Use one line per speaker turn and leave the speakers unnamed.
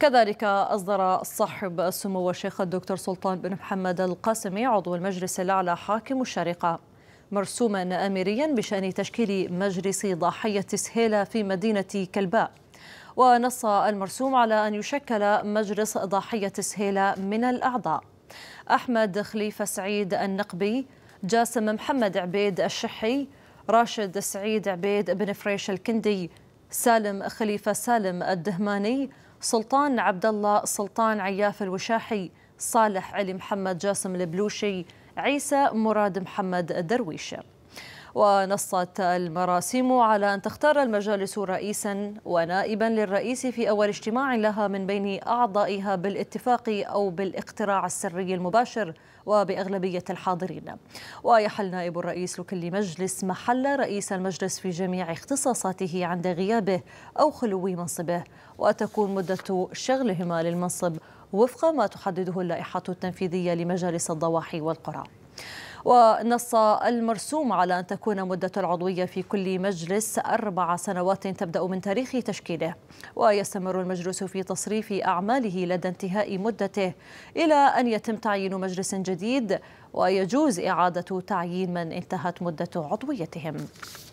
كذلك أصدر صاحب السمو الشيخ الدكتور سلطان بن محمد القاسمي عضو المجلس الأعلى حاكم الشارقة مرسوما أميريا بشأن تشكيل مجلس ضاحية سهيلة في مدينة كلباء ونص المرسوم على أن يشكل مجلس ضاحية سهيلة من الأعضاء أحمد خليفة سعيد النقبي جاسم محمد عبيد الشحي راشد سعيد عبيد بن فريش الكندي سالم خليفة سالم الدهماني سلطان عبد الله سلطان عياف الوشاحي صالح علي محمد جاسم البلوشي عيسى مراد محمد درويش ونصت المراسم على أن تختار المجالس رئيسا ونائبا للرئيس في أول اجتماع لها من بين أعضائها بالاتفاق أو بالاقتراع السري المباشر وبأغلبية الحاضرين ويحل نائب الرئيس لكل مجلس محل رئيس المجلس في جميع اختصاصاته عند غيابه أو خلو منصبه وتكون مدة شغلهما للمنصب وفق ما تحدده اللائحة التنفيذية لمجالس الضواحي والقرى ونص المرسوم على أن تكون مدة العضوية في كل مجلس أربع سنوات تبدأ من تاريخ تشكيله ويستمر المجلس في تصريف أعماله لدى انتهاء مدته إلى أن يتم تعيين مجلس جديد ويجوز إعادة تعيين من انتهت مدة عضويتهم